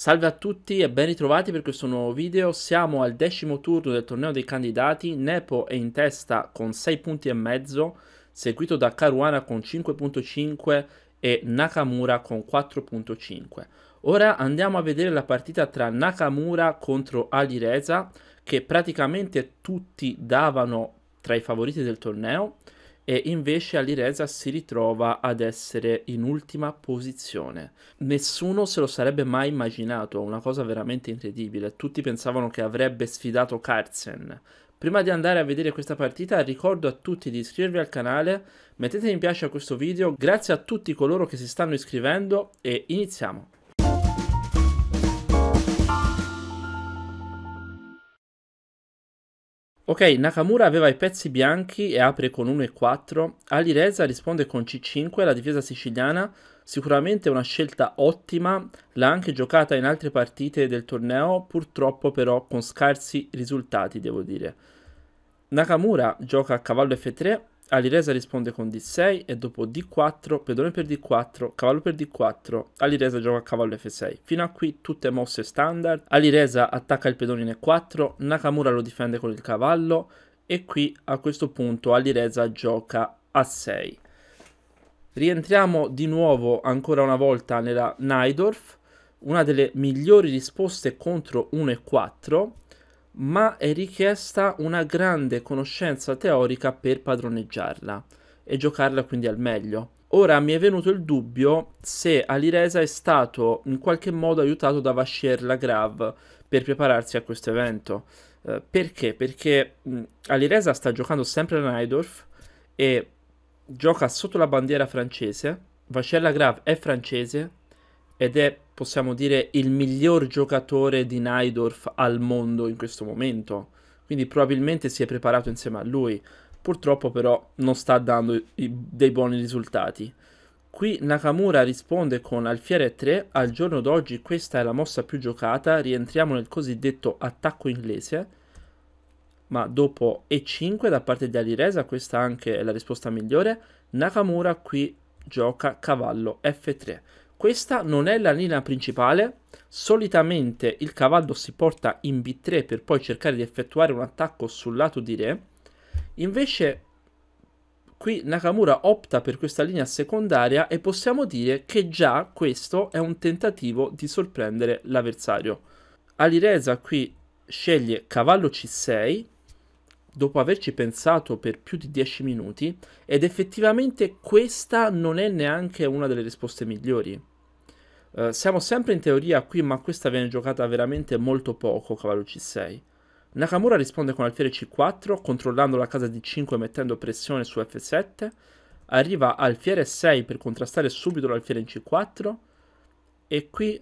Salve a tutti e ben ritrovati per questo nuovo video. Siamo al decimo turno del torneo dei candidati. Nepo è in testa con 6 punti e mezzo, seguito da Caruana con 5.5 e Nakamura con 4.5. Ora andiamo a vedere la partita tra Nakamura contro Alireza, che praticamente tutti davano tra i favoriti del torneo e invece Alireza si ritrova ad essere in ultima posizione. Nessuno se lo sarebbe mai immaginato, una cosa veramente incredibile. Tutti pensavano che avrebbe sfidato Carlsen. Prima di andare a vedere questa partita ricordo a tutti di iscrivervi al canale, mettete mi piace a questo video, grazie a tutti coloro che si stanno iscrivendo e iniziamo! Ok, Nakamura aveva i pezzi bianchi e apre con 1 e 4. Ali Reza risponde con C5, la difesa siciliana sicuramente una scelta ottima, l'ha anche giocata in altre partite del torneo, purtroppo però con scarsi risultati devo dire. Nakamura gioca a cavallo F3 Aliresa risponde con D6 e dopo D4, pedone per D4, cavallo per D4, Aliresa gioca cavallo F6. Fino a qui tutte mosse standard, Aliresa attacca il pedone in E4, Nakamura lo difende con il cavallo e qui a questo punto Aliresa gioca a 6. Rientriamo di nuovo ancora una volta nella Nydorf, una delle migliori risposte contro 1 e 4 ma è richiesta una grande conoscenza teorica per padroneggiarla e giocarla quindi al meglio. Ora mi è venuto il dubbio se Alireza è stato in qualche modo aiutato da Vasher Lagrav per prepararsi a questo evento. Eh, perché? Perché mh, Alireza sta giocando sempre a Neidorf e gioca sotto la bandiera francese. Vasher Lagrav è francese, ed è, possiamo dire, il miglior giocatore di Nydorf al mondo in questo momento. Quindi probabilmente si è preparato insieme a lui. Purtroppo però non sta dando i, dei buoni risultati. Qui Nakamura risponde con alfiere 3, al giorno d'oggi questa è la mossa più giocata, rientriamo nel cosiddetto attacco inglese, ma dopo E5 da parte di Aliresa, questa anche è la risposta migliore, Nakamura qui gioca cavallo F3. Questa non è la linea principale, solitamente il cavallo si porta in B3 per poi cercare di effettuare un attacco sul lato di Re, invece qui Nakamura opta per questa linea secondaria e possiamo dire che già questo è un tentativo di sorprendere l'avversario. Alireza qui sceglie cavallo C6 dopo averci pensato per più di 10 minuti ed effettivamente questa non è neanche una delle risposte migliori. Eh, siamo sempre in teoria qui, ma questa viene giocata veramente molto poco, cavallo c6. Nakamura risponde con alfiere c4, controllando la casa di 5 e mettendo pressione su f7. Arriva alfiere 6 per contrastare subito l'alfiere in c4. E qui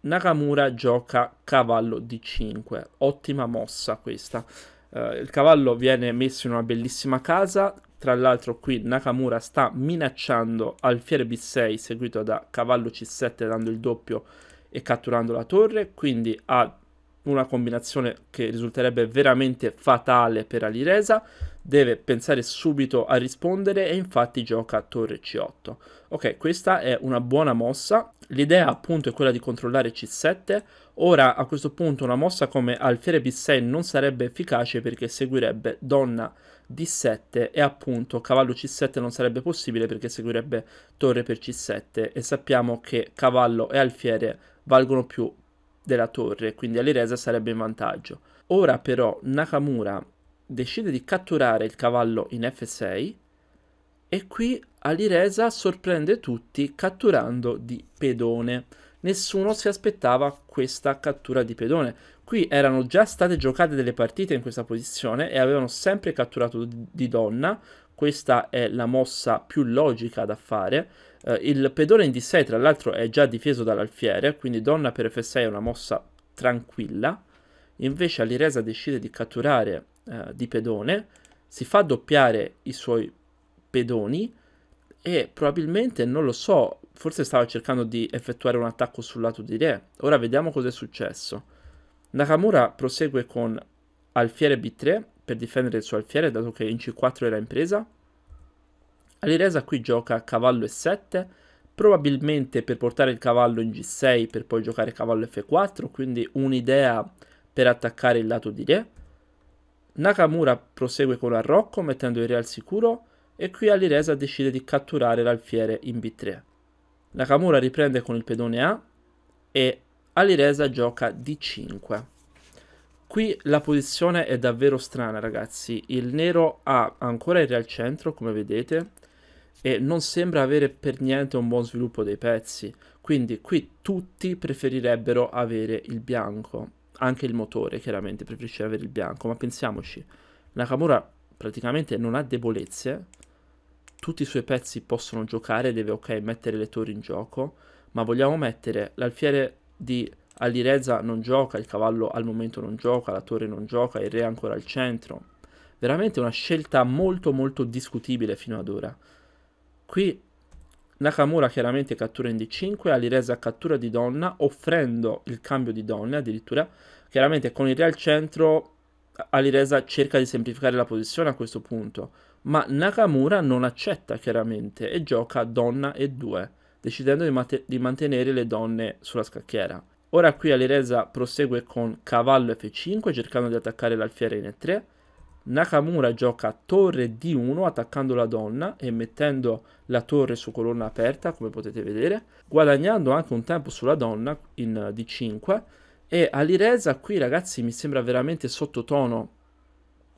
Nakamura gioca cavallo d5. Ottima mossa questa. Uh, il cavallo viene messo in una bellissima casa, tra l'altro qui Nakamura sta minacciando alfiere B6 seguito da cavallo C7 dando il doppio e catturando la torre, quindi ha una combinazione che risulterebbe veramente fatale per Aliresa, deve pensare subito a rispondere e infatti gioca a torre C8. Ok, questa è una buona mossa, l'idea appunto è quella di controllare C7, ora a questo punto una mossa come alfiere B6 non sarebbe efficace perché seguirebbe donna D7 e appunto cavallo C7 non sarebbe possibile perché seguirebbe torre per C7 e sappiamo che cavallo e alfiere valgono più della torre, quindi all'Iresa sarebbe in vantaggio. Ora però Nakamura decide di catturare il cavallo in F6 e qui all'iresa sorprende tutti catturando di pedone nessuno si aspettava questa cattura di pedone. Qui erano già state giocate delle partite in questa posizione e avevano sempre catturato di donna. Questa è la mossa più logica da fare. Eh, il pedone in D6 tra l'altro è già difeso dall'alfiere, quindi donna per F6 è una mossa tranquilla. Invece Aliresa decide di catturare eh, di pedone, si fa doppiare i suoi pedoni e probabilmente, non lo so, Forse stava cercando di effettuare un attacco sul lato di Re. Ora vediamo cosa è successo. Nakamura prosegue con alfiere B3 per difendere il suo alfiere dato che in C4 era in presa. Alireza qui gioca cavallo E7 probabilmente per portare il cavallo in G6 per poi giocare cavallo F4 quindi un'idea per attaccare il lato di Re. Nakamura prosegue con arrocco mettendo il re al sicuro e qui Alireza decide di catturare l'alfiere in B3. Nakamura riprende con il pedone A e Alireza gioca D5. Qui la posizione è davvero strana ragazzi, il nero ha ancora il re al centro come vedete e non sembra avere per niente un buon sviluppo dei pezzi, quindi qui tutti preferirebbero avere il bianco, anche il motore chiaramente preferisce avere il bianco, ma pensiamoci, Nakamura praticamente non ha debolezze, tutti i suoi pezzi possono giocare, deve ok mettere le torri in gioco, ma vogliamo mettere l'alfiere di Alireza non gioca, il cavallo al momento non gioca, la torre non gioca, il re è ancora al centro. Veramente una scelta molto molto discutibile fino ad ora. Qui Nakamura chiaramente cattura in D5, Alireza cattura di donna, offrendo il cambio di donne addirittura. Chiaramente con il re al centro Alireza cerca di semplificare la posizione a questo punto ma Nakamura non accetta chiaramente e gioca donna e due, decidendo di, mate- di mantenere le donne sulla scacchiera. Ora qui Aliresa prosegue con cavallo f5 cercando di attaccare l'alfiere in e3, Nakamura gioca torre d1 attaccando la donna e mettendo la torre su colonna aperta come potete vedere, guadagnando anche un tempo sulla donna in d5 e Alireza qui ragazzi mi sembra veramente sottotono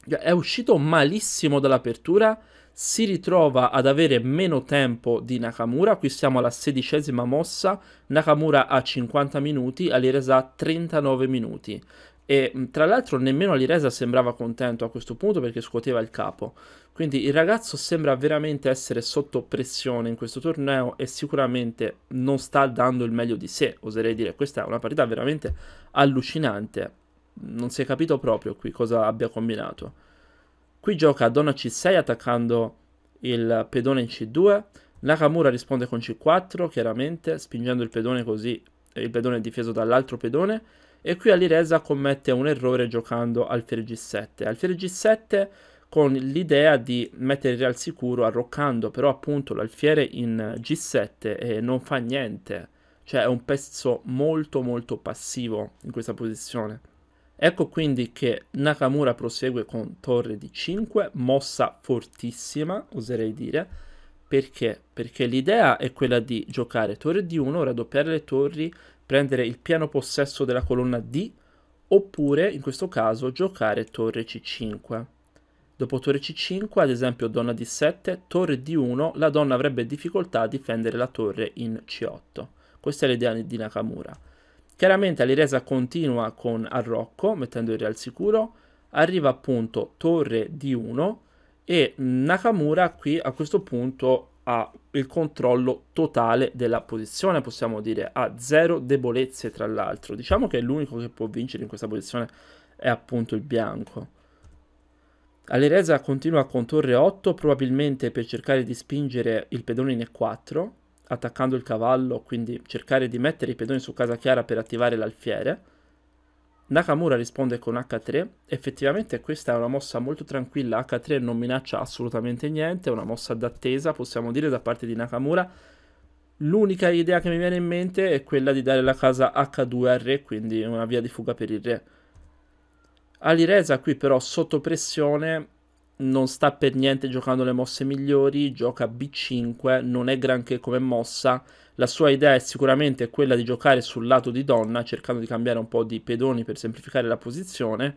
è uscito malissimo dall'apertura, si ritrova ad avere meno tempo di Nakamura, qui siamo alla sedicesima mossa, Nakamura ha 50 minuti, Aliresa ha 39 minuti. E tra l'altro nemmeno Aliresa sembrava contento a questo punto perché scuoteva il capo. Quindi il ragazzo sembra veramente essere sotto pressione in questo torneo e sicuramente non sta dando il meglio di sé, oserei dire. Questa è una partita veramente allucinante non si è capito proprio qui cosa abbia combinato. Qui gioca Donna C6 attaccando il pedone in C2, Nakamura risponde con C4 chiaramente spingendo il pedone così il pedone è difeso dall'altro pedone e qui Alireza commette un errore giocando alfiere G7. Alfiere G7 con l'idea di mettere il re al sicuro arroccando però appunto l'alfiere in G7 e non fa niente, cioè è un pezzo molto molto passivo in questa posizione. Ecco quindi che Nakamura prosegue con torre di 5, mossa fortissima, oserei dire. Perché? Perché l'idea è quella di giocare torre di 1, raddoppiare le torri, prendere il pieno possesso della colonna D, oppure in questo caso giocare torre C5. Dopo torre C5, ad esempio donna D7, torre D1, la donna avrebbe difficoltà a difendere la torre in C8. Questa è l'idea di Nakamura. Chiaramente l'Iresa continua con Arrocco, mettendo il re al sicuro, arriva appunto torre di 1 e Nakamura qui a questo punto ha il controllo totale della posizione, possiamo dire, ha zero debolezze tra l'altro. Diciamo che l'unico che può vincere in questa posizione è appunto il bianco. Aliresa continua con torre 8, probabilmente per cercare di spingere il pedone in e4, attaccando il cavallo, quindi cercare di mettere i pedoni su casa chiara per attivare l'alfiere. Nakamura risponde con H3, effettivamente questa è una mossa molto tranquilla, H3 non minaccia assolutamente niente, è una mossa d'attesa possiamo dire da parte di Nakamura. L'unica idea che mi viene in mente è quella di dare la casa H2 al re, quindi una via di fuga per il re. Alireza qui però sotto pressione non sta per niente giocando le mosse migliori, gioca B5, non è granché come mossa. La sua idea è sicuramente quella di giocare sul lato di donna, cercando di cambiare un po' di pedoni per semplificare la posizione.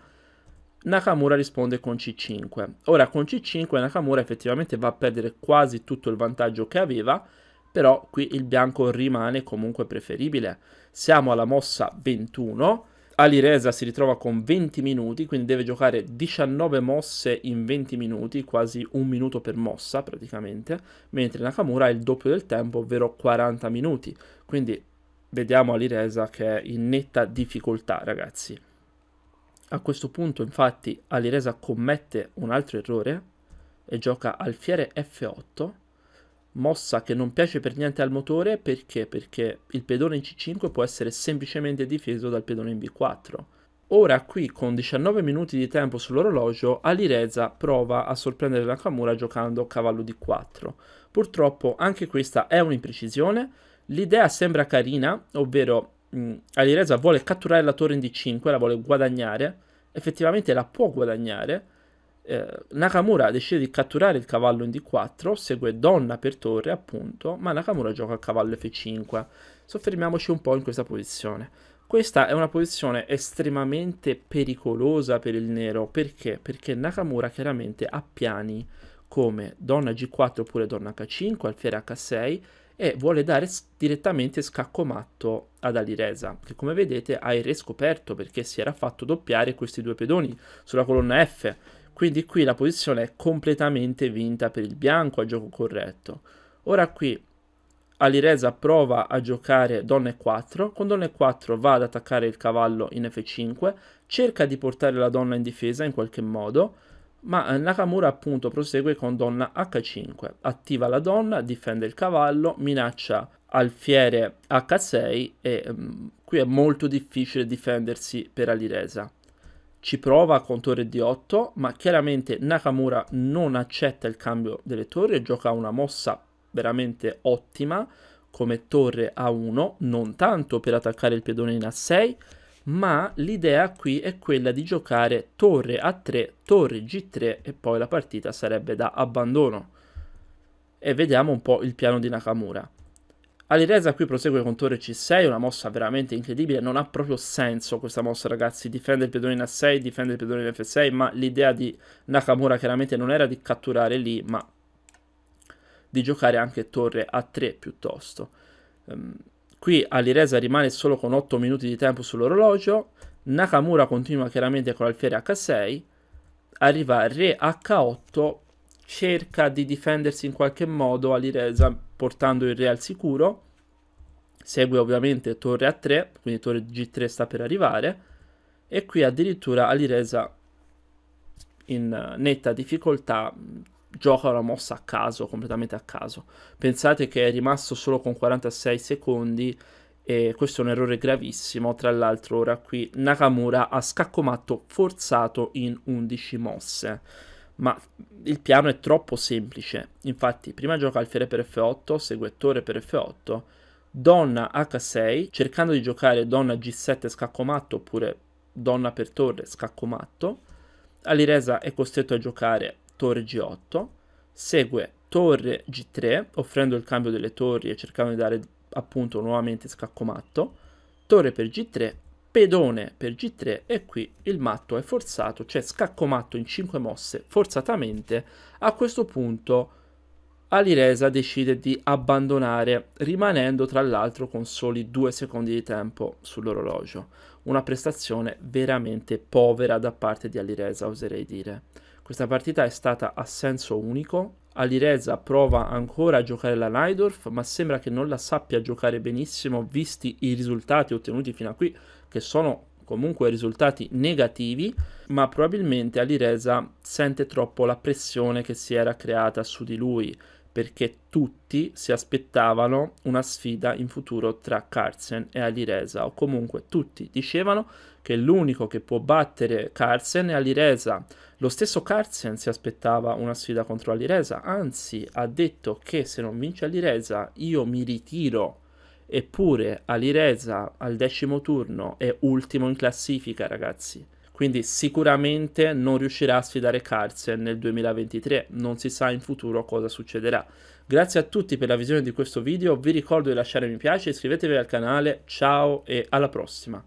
Nakamura risponde con C5. Ora con C5 Nakamura effettivamente va a perdere quasi tutto il vantaggio che aveva, però qui il bianco rimane comunque preferibile. Siamo alla mossa 21 Alireza si ritrova con 20 minuti, quindi deve giocare 19 mosse in 20 minuti, quasi un minuto per mossa praticamente, mentre Nakamura ha il doppio del tempo, ovvero 40 minuti. Quindi vediamo Alireza che è in netta difficoltà, ragazzi. A questo punto, infatti, Alireza commette un altro errore e gioca alfiere F8 mossa che non piace per niente al motore perché? Perché il pedone in C5 può essere semplicemente difeso dal pedone in B4. Ora qui con 19 minuti di tempo sull'orologio Alireza prova a sorprendere Nakamura giocando cavallo D4. Purtroppo anche questa è un'imprecisione, l'idea sembra carina, ovvero mh, mm, Alireza vuole catturare la torre in D5, la vuole guadagnare, effettivamente la può guadagnare, eh, Nakamura decide di catturare il cavallo in D4, segue donna per torre appunto, ma Nakamura gioca a cavallo F5. Soffermiamoci un po' in questa posizione. Questa è una posizione estremamente pericolosa per il nero, perché? Perché Nakamura chiaramente ha piani come donna G4 oppure donna H5, alfiere H6 e vuole dare direttamente scacco matto ad Alireza, che come vedete ha il re scoperto perché si era fatto doppiare questi due pedoni sulla colonna F, quindi qui la posizione è completamente vinta per il bianco a gioco corretto. Ora qui Alireza prova a giocare donna e4, con donna e4 va ad attaccare il cavallo in f5, cerca di portare la donna in difesa in qualche modo, ma eh, Nakamura appunto prosegue con donna h5, attiva la donna, difende il cavallo, minaccia alfiere h6 e mh, mm, qui è molto difficile difendersi per Alireza ci prova con torre d8, ma chiaramente Nakamura non accetta il cambio delle torri e gioca una mossa veramente ottima come torre a1, non tanto per attaccare il pedone in a6, ma l'idea qui è quella di giocare torre a3, torre g3 e poi la partita sarebbe da abbandono. E vediamo un po' il piano di Nakamura. Alireza qui prosegue con torre c6, una mossa veramente incredibile, non ha proprio senso questa mossa ragazzi, difende il pedone in a6, difende il pedone in f6, ma l'idea di Nakamura chiaramente non era di catturare lì, ma di giocare anche torre a 3 piuttosto. Um, qui Alireza rimane solo con 8 minuti di tempo sull'orologio, Nakamura continua chiaramente con alfiere h6, arriva re h8 cerca di difendersi in qualche modo Alireza portando il re al sicuro segue ovviamente torre a 3 quindi torre g3 sta per arrivare e qui addirittura Alireza in netta difficoltà gioca una mossa a caso, completamente a caso. Pensate che è rimasto solo con 46 secondi e questo è un errore gravissimo. Tra l'altro ora qui Nakamura ha scaccomatto forzato in 11 mosse ma il piano è troppo semplice. Infatti, prima gioca alfiere per F8, segue torre per F8, donna H6, cercando di giocare donna G7 scacco matto oppure donna per torre scacco matto. Aliresa è costretto a giocare torre G8, segue torre G3, offrendo il cambio delle torri e cercando di dare appunto nuovamente scacco matto, torre per G3 pedone per g3 e qui il matto è forzato, cioè scacco matto in 5 mosse forzatamente. A questo punto Aliresa decide di abbandonare, rimanendo tra l'altro con soli 2 secondi di tempo sull'orologio. Una prestazione veramente povera da parte di Aliresa, oserei dire. Questa partita è stata a senso unico, Alireza prova ancora a giocare la Naidorf, ma sembra che non la sappia giocare benissimo visti i risultati ottenuti fino a qui, che sono comunque risultati negativi, ma probabilmente Alireza sente troppo la pressione che si era creata su di lui, perché tutti si aspettavano una sfida in futuro tra Carlsen e Alireza, o comunque tutti dicevano che l'unico che può battere Carlsen è Alireza. Lo stesso Carlsen si aspettava una sfida contro Alireza, anzi ha detto che se non vince Alireza io mi ritiro Eppure Alireza al decimo turno è ultimo in classifica, ragazzi. Quindi sicuramente non riuscirà a sfidare Carlsen nel 2023, non si sa in futuro cosa succederà. Grazie a tutti per la visione di questo video, vi ricordo di lasciare mi piace, iscrivetevi al canale, ciao e alla prossima.